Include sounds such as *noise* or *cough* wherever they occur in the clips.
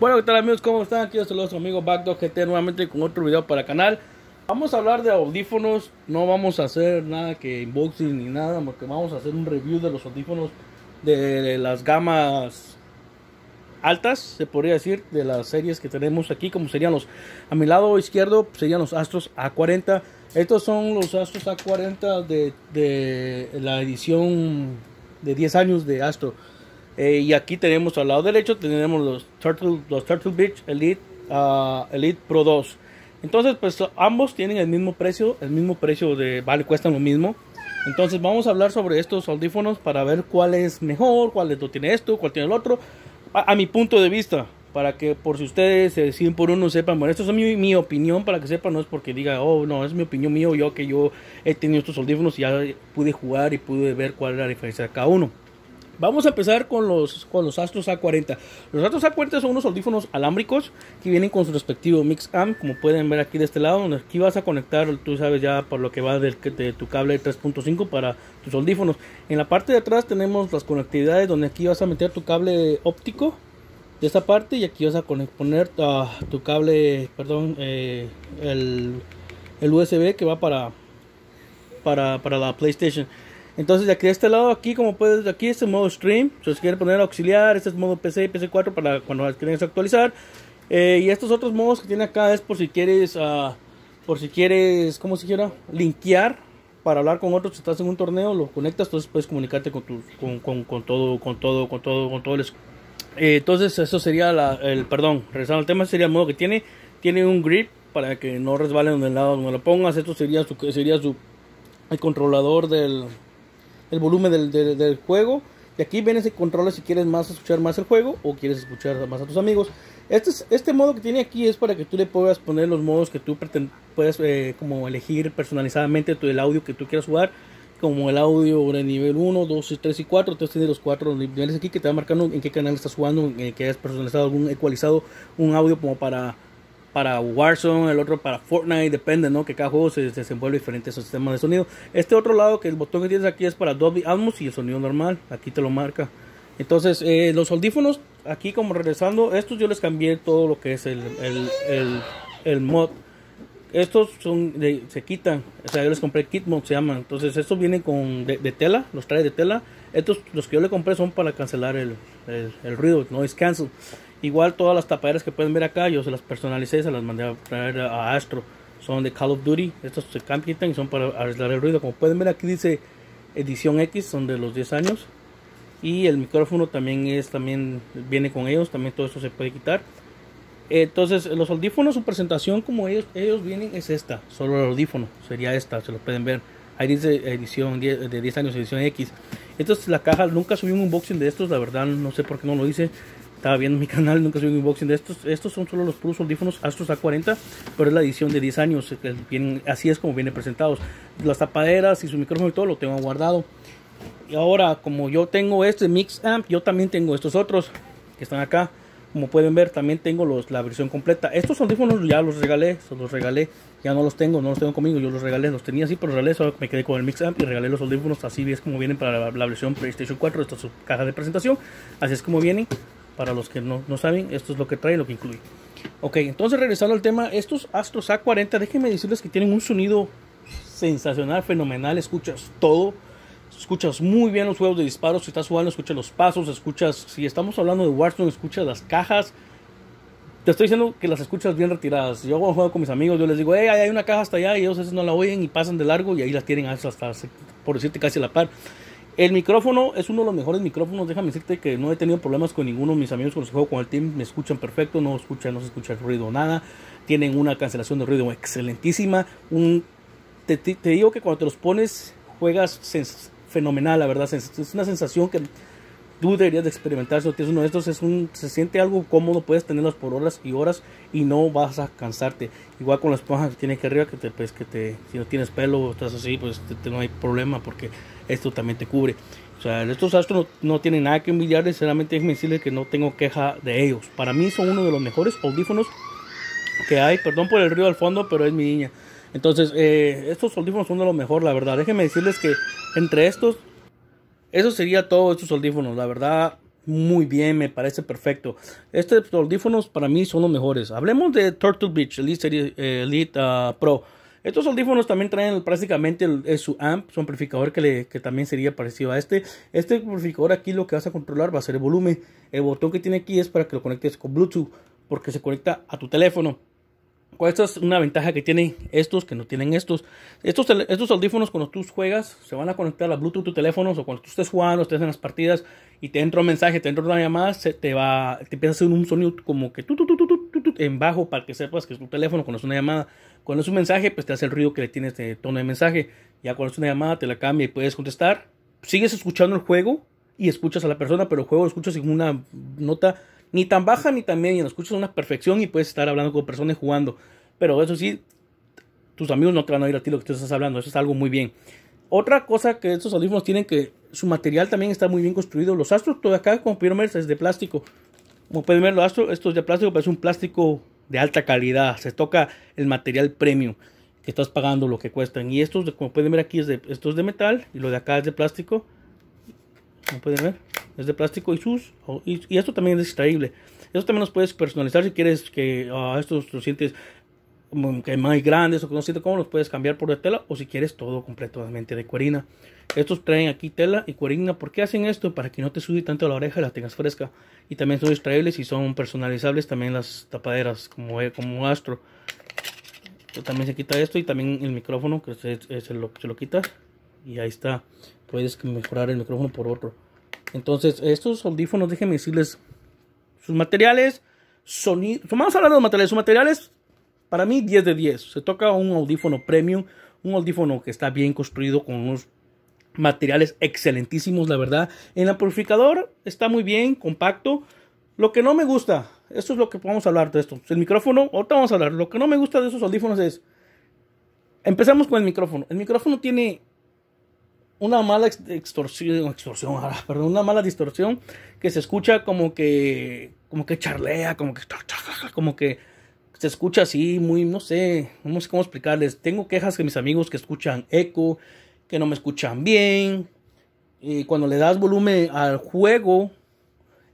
Bueno, ¿qué tal amigos? ¿Cómo están? Aquí los su amigo Backdog GT nuevamente con otro video para el canal. Vamos a hablar de audífonos, no vamos a hacer nada que unboxing ni nada, porque vamos a hacer un review de los audífonos de las gamas altas, se podría decir, de las series que tenemos aquí, como serían los, a mi lado izquierdo serían los Astros A40. Estos son los Astros A40 de, de la edición de 10 años de Astro. Eh, y aquí tenemos al lado derecho, tenemos los Turtle, los Turtle Beach Elite, ah, Elite Pro 2. Entonces, pues ambos tienen el mismo precio, el mismo precio de, vale, cuestan lo mismo. Entonces vamos a hablar sobre estos audífonos para ver cuál es mejor, cuál lo tiene esto, cuál tiene el otro. A, mi punto de vista, para que por si ustedes se eh, deciden por uno sepan, bueno, esto es mi, mi, opinión, para que sepan, no es porque diga, oh, no, es mi opinión mío, yo que yo he tenido estos audífonos y ya pude jugar y pude ver cuál era la diferencia de cada uno. Vamos a empezar con los, con los Astros A40. Los Astros A40 son unos audífonos alámbricos que vienen con su respectivo mix amp, como pueden ver aquí de este lado. donde Aquí vas a conectar, tú sabes ya por lo que va del, de tu cable 3.5 para tus audífonos. En la parte de atrás tenemos las conectividades donde aquí vas a meter tu cable óptico de esta parte y aquí vas a poner ah, tu cable, perdón, eh, el, USB que va para, para, para la PlayStation. Entonces de aquí de este lado, aquí como puedes, aquí el este modo stream, si os poner auxiliar, este es modo PC y PC4 para cuando quieres actualizar. Eh, y estos otros modos que tiene acá es por si quieres, ah, por si quieres, ¿cómo se quiera? Linkear para hablar con otros, si estás en un torneo, lo conectas, entonces puedes comunicarte con, con, con, todo, con todo, con todo, con todo el... Eh, entonces eso sería el, perdón, regresando al tema, sería el modo que tiene, tiene un grip para que no resbalen el lado donde lo pongas, esto sería su, sería su, el controlador del el volumen del, del, juego. Y aquí vienes ese control si quieres más escuchar más el juego o quieres escuchar más a tus amigos. Este, es, este modo que tiene aquí es para que tú le puedas poner los modos que tú Puedes eh, como elegir personalizadamente tu, el audio que tú quieras jugar. Como el audio de nivel 1, 2, 3 y 4. Entonces tiene los cuatro niveles aquí que te va marcando en qué canal estás jugando, en que hayas personalizado algún ecualizado un audio como para para Warzone, el otro para Fortnite, depende, ¿no? Que cada juego se, desenvuelve diferente Su sistema de sonido. Este otro lado, que el botón que tienes aquí es para Dolby Atmos y el sonido normal, aquí te lo marca. Entonces, eh, los audífonos, aquí como regresando, estos yo les cambié todo lo que es el, el, el, el mod. Estos son se quitan, o sea, yo les compré kit mod, se llaman. Entonces, estos vienen con de, tela, los trae de tela. Estos, los que yo le compré son para cancelar el, el ruido, noise cancel. Igual todas las tapaderas que pueden ver acá, yo se las personalicé, se las mandé a a Astro. Son de Call of Duty, estos se cambian y son para arreglar el ruido. Como pueden ver aquí dice edición X, son de los 10 años. Y el micrófono también es, también viene con ellos, también todo esto se puede quitar. Entonces los audífonos, su presentación como ellos, ellos vienen es esta, solo el audífono, sería esta, se lo pueden ver. Ahí dice edición de 10 años, edición X. Esta es la caja, nunca subí un unboxing de estos, la verdad no sé por qué no lo hice estaba viendo mi *laughs* canal, nunca subí un unboxing de estos. Estos son solo los puros audífonos Astros A40, pero es la edición de 10 años. Eh, que vienen, así es como vienen presentados. Las tapaderas y su micrófono y todo lo tengo guardado. Y ahora, como yo tengo este Mix Amp, yo también tengo estos otros que están acá. Como pueden ver, también tengo los, la versión completa. Estos audífonos ya los regalé, los regalé. Ya no los tengo, no los tengo conmigo, yo los regalé. Los tenía así, pero los regalé, me quedé con el Mix Amp y regalé los audífonos. Así es como vienen para la, la versión PlayStation 4. Esta es su caja de presentación. Así es como vienen. Para los que no, no saben, esto es lo que trae, lo que incluye. Ok, entonces regresando al tema, estos Astros A40, déjenme decirles que tienen un sonido sensacional, fenomenal, escuchas todo, escuchas muy bien los juegos de disparos, si estás jugando escuchas los pasos, escuchas, si estamos hablando de Warzone, escuchas las cajas, te estoy diciendo que las escuchas bien retiradas. Yo juego con mis amigos, yo les digo, hey, hay una caja hasta allá, y ellos a veces no la oyen y pasan de largo y ahí las tienen hasta, hasta por decirte, casi a la par. El micrófono es uno de los mejores micrófonos. Déjame decirte que no he tenido problemas con ninguno de mis amigos con los que juego con el team. Me escuchan perfecto, no escuchan, no se escucha el ruido nada. Tienen una cancelación de ruido excelentísima. Un, te, te digo que cuando te los pones, juegas fenomenal, la verdad. Es una sensación que tú deberías de experimentar si tienes uno de estos es un se siente algo cómodo puedes tenerlos por horas y horas y no vas a cansarte igual con las esponja que tienen que arriba que te pues que te si no tienes pelo o estás así pues no hay problema porque esto también te cubre o sea estos astros no, tienen nada que humillar. sinceramente es decirles que no tengo queja de ellos para mí son uno de los mejores audífonos que hay perdón por el río al fondo pero es mi niña entonces, eh, estos audífonos son de lo mejor, la verdad. Déjenme decirles que entre estos eso sería todo estos audífonos, la verdad, muy bien, me parece perfecto. Estos audífonos para mí son los mejores. Hablemos de Turtle Beach Elite, eh, Elite ah, Pro. Estos audífonos también traen prácticamente eh, su amp, su amplificador que, que, también sería parecido a este. Este amplificador aquí lo que vas a controlar va a ser el volumen. El botón que tiene aquí es para que lo conectes con Bluetooth porque se conecta a tu teléfono. Esta es una ventaja que tienen estos que no tienen estos. Estos, estos audífonos cuando tú juegas se van a conectar a Bluetooth tu teléfono o cuando tú estés jugando, estés en las partidas y te entra un mensaje, te entra una llamada, se te va, te empieza a hacer un sonido como que tú tu, en bajo para que sepas que es tu teléfono cuando es una llamada. Cuando es un mensaje, pues te hace el ruido que le tiene este tono de mensaje. Ya cuando es una llamada, te la cambia y puedes contestar. Sigues escuchando el juego y escuchas a la persona, pero el juego lo escuchas en una nota ni tan baja ni tan media, no escuchas una perfección y puedes estar hablando con personas jugando. Pero eso sí, tus amigos no te van a oír a ti lo que tú estás hablando, eso es algo muy bien. Otra cosa que estos audífonos tienen que su material también está muy bien construido. Los astros, todo acá, como pudieron ver, es de plástico. Como pueden ver, los astros, esto es de plástico, pero pues, es un plástico de alta calidad. Se toca el material premium que estás pagando lo que cuestan. Y estos, como pueden ver aquí, es de, esto es de metal y lo de acá es de plástico como pueden ver, es de plástico y sus, y, esto también es extraíble. Esto también los puedes personalizar si quieres que a ah, estos los sientes que más grandes o que no sientes cómo los puedes cambiar por de tela o si quieres todo completamente de cuerina. Estos traen aquí tela y cuerina. ¿Por qué hacen esto? Para que no te sube tanto la oreja y la tengas fresca. Y también son extraíbles y son personalizables también las tapaderas como, eh, como astro. También se quita esto y también el micrófono que se, eh, se lo, se lo quitas y ahí está puedes mejorar el micrófono por otro entonces estos audífonos déjenme decirles sus materiales son vamos a hablar de los materiales sus materiales para mí 10 de 10 se toca un audífono premium un audífono que está bien construido con unos materiales excelentísimos la verdad el amplificador está muy bien compacto lo que no me gusta esto es lo que vamos a hablar de esto el micrófono ahorita vamos a hablar lo que no me gusta de esos audífonos es empezamos con el micrófono el micrófono tiene una mala extorsión, extorsión, ah, perdón, una mala distorsión que se escucha como que, como que charlea, como que, como que se escucha así, muy, no sé, no sé cómo explicarles. Tengo quejas que mis amigos que escuchan eco, que no me escuchan bien. Y cuando le das volumen al juego,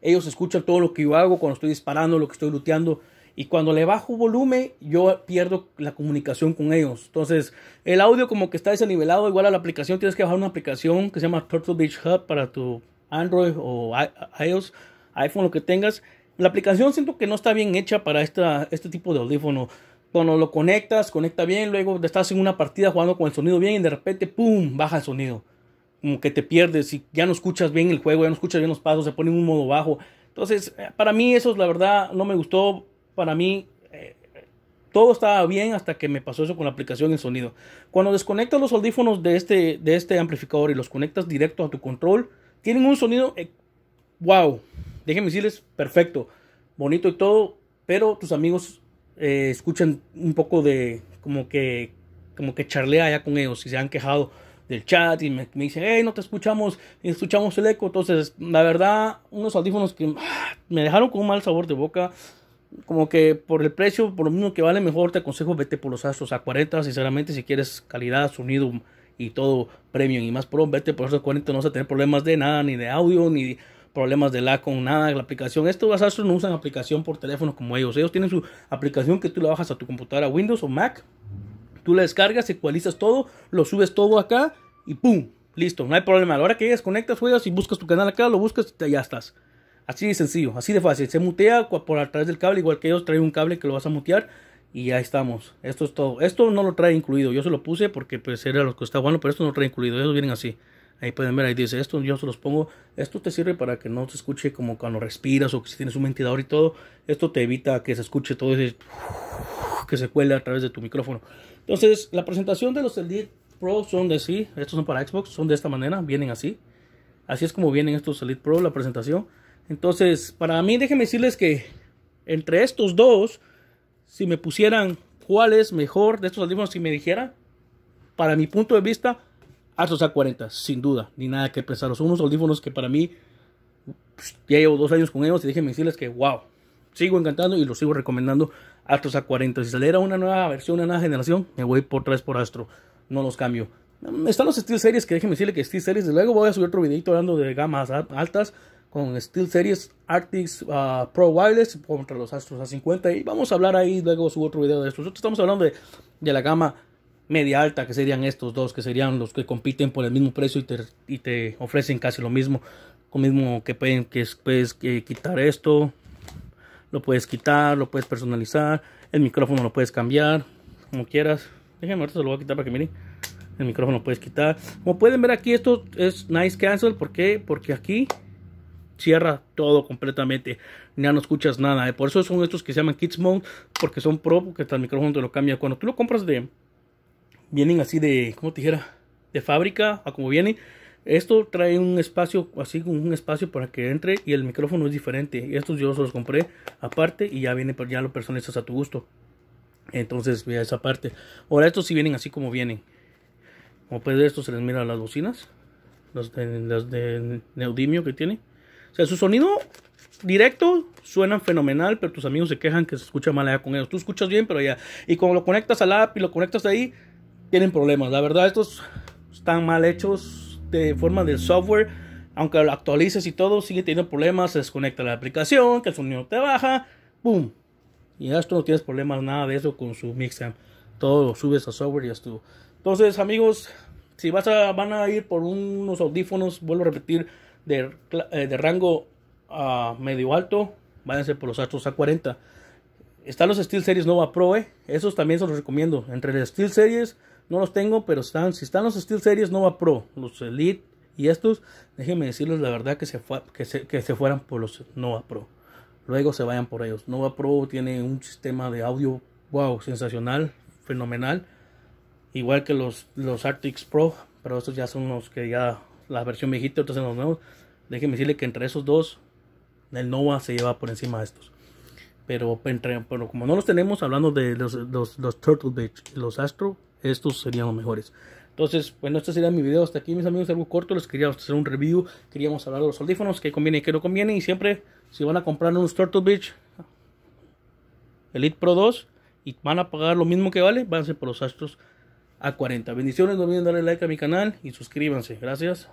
ellos escuchan todo lo que yo hago, cuando estoy disparando, lo que estoy luteando y cuando le bajo volumen yo pierdo la comunicación con ellos. Entonces el audio como que está desnivelado, igual a la aplicación tienes que bajar una aplicación que se llama Turtle Beach Hub para tu Android o iOS, iPhone, lo que tengas. La aplicación siento que no está bien hecha para esta, este tipo de audífono. Cuando lo conectas, conecta bien, luego estás en una partida jugando con el sonido bien y de repente, ¡pum!, baja el sonido. Como que te pierdes y ya no escuchas bien el juego, ya no escuchas bien los pasos, se pone en un modo bajo. Entonces, eh, para mí eso, la verdad, no me gustó para mí eh, todo estaba bien hasta que me pasó eso con la aplicación el sonido. Cuando desconectas los audífonos de este, de este amplificador y los conectas directo a tu control, tienen un sonido, wow, eh, déjenme decirles, perfecto, bonito y todo, pero tus amigos eh, escuchan un poco de como que como que charlea ya con ellos y se han quejado del chat y me, dicen hey no te escuchamos escuchamos el eco entonces la verdad unos audífonos que ah, me dejaron con un mal sabor de boca como que por el precio, por lo mismo que vale mejor, te aconsejo vete por los Astros a 40. Sinceramente, si quieres calidad, sonido y todo premium y más pro, vete por los 40. No vas a tener problemas de nada, ni de audio, ni problemas de la con nada, la aplicación. Estos Astros no usan aplicación por teléfono como ellos. Ellos tienen su aplicación que tú la bajas a tu computadora Windows o Mac. Tú la descargas, ecualizas todo, lo subes todo acá y ¡pum! Listo, no hay problema. A la hora que llegas, conectas, juegas y buscas tu canal acá, lo buscas y ya estás. Así de sencillo, así de fácil. Se mutea por a través del cable, igual que ellos traen un cable que lo vas a mutear y ya estamos. Esto es todo. Esto no lo trae incluido. Yo se lo puse porque pues era lo que estaba bueno, pero esto no lo trae incluido. Ellos vienen así. Ahí pueden ver, ahí dice esto, yo se los pongo. Esto te sirve para que no se escuche como cuando respiras o que si tienes un ventilador y todo. Esto te evita que se escuche todo ese *laughs* que se cuela a través de tu micrófono. Entonces, la presentación de los Elite Pro son de sí. Estos son para Xbox, son de esta manera, vienen así. Así es como vienen estos Elite Pro, la presentación. Entonces, para mí, déjenme decirles que entre estos dos, si me pusieran cuál es mejor de estos audífonos, si me dijera, para mi punto de vista, Astro A40, sin duda, ni nada que pensar. Son unos audífonos que para mí, pues, ya llevo dos años con ellos y déjenme decirles que, wow, sigo encantando y los sigo recomendando. Astro A40, si saliera una nueva versión, una nueva generación, me voy por tres por Astro, no los cambio. Están los Steel Series, que déjenme decirle que Steel Series, luego voy a subir otro videito hablando de gamas altas, con Steel Series Arctic ah, Pro Wireless contra los Astros A50. Y vamos a hablar ahí, luego su otro video de esto. Nosotros estamos hablando de, de la gama media alta, que serían estos dos, que serían los que compiten por el mismo precio y te, y te ofrecen casi lo mismo. Lo mismo que pueden que puedes eh, quitar esto, lo puedes quitar, lo puedes personalizar, el micrófono lo puedes cambiar, como quieras. Déjenme, ahorita se lo voy a quitar para que miren. El micrófono lo puedes quitar. Como pueden ver aquí, esto es Nice Cancel. ¿Por qué? Porque aquí cierra todo completamente, ya no escuchas nada. ¿eh? Por eso son estos que se llaman Kids Mode, porque son pro, porque hasta el micrófono te lo cambia. Cuando tú lo compras de, vienen así de, ¿cómo te dijera? De fábrica, a como vienen. Esto trae un espacio, así un espacio para que entre y el micrófono es diferente. Estos yo los compré aparte y ya viene, ya lo personalizas a tu gusto. Entonces, vea esa parte. Ahora, estos sí vienen así como vienen. Como puedes ver, Estos se les mira las bocinas. Las de, las de neodimio que tiene. O sea, su sonido directo suena fenomenal, pero tus amigos se quejan que se escucha mal allá con ellos. Tú escuchas bien, pero ya. Y cuando lo conectas al app y lo conectas ahí, tienen problemas. La verdad, estos están mal hechos de forma del software. Aunque lo actualices y todo, sigue teniendo problemas. Se desconecta la aplicación, que el sonido te baja. ¡Boom! Y ya esto no tienes problemas, nada de eso con su Mixam. Todo lo subes a software y ya estuvo. Entonces, amigos, si vas a, van a ir por unos audífonos, vuelvo a repetir, eh, de, rango ah, medio alto, váyanse por los Astros A40. Están los Steel Series Nova Pro, eh. esos también se los recomiendo. Entre los Steel Series no los tengo, pero están, si están los Steel Series Nova Pro, los Elite y estos, déjenme decirles la verdad que se, que que se fueran por los Nova Pro. Luego se vayan por ellos. Nova Pro tiene un sistema de audio, wow, sensacional, fenomenal. Igual que los, los Arctic Pro, pero estos ya son los que ya la versión viejita, otros en los nuevos. Déjenme decirle que entre esos dos, el Nova se lleva por encima de estos. Pero, entre, como no los tenemos, hablando de los, los, Turtle Beach los Astro, estos serían los mejores. Entonces, bueno, pues, este sería mi video hasta aquí, mis amigos. Algo corto, les quería hacer un review. Queríamos hablar de los audífonos, qué conviene y que no conviene. Y siempre, si van a comprar unos Turtle Beach Elite Pro 2 y van a pagar lo mismo que vale, váyanse por los Astros a 40. Bendiciones, no olviden darle like a mi canal y suscríbanse. Gracias.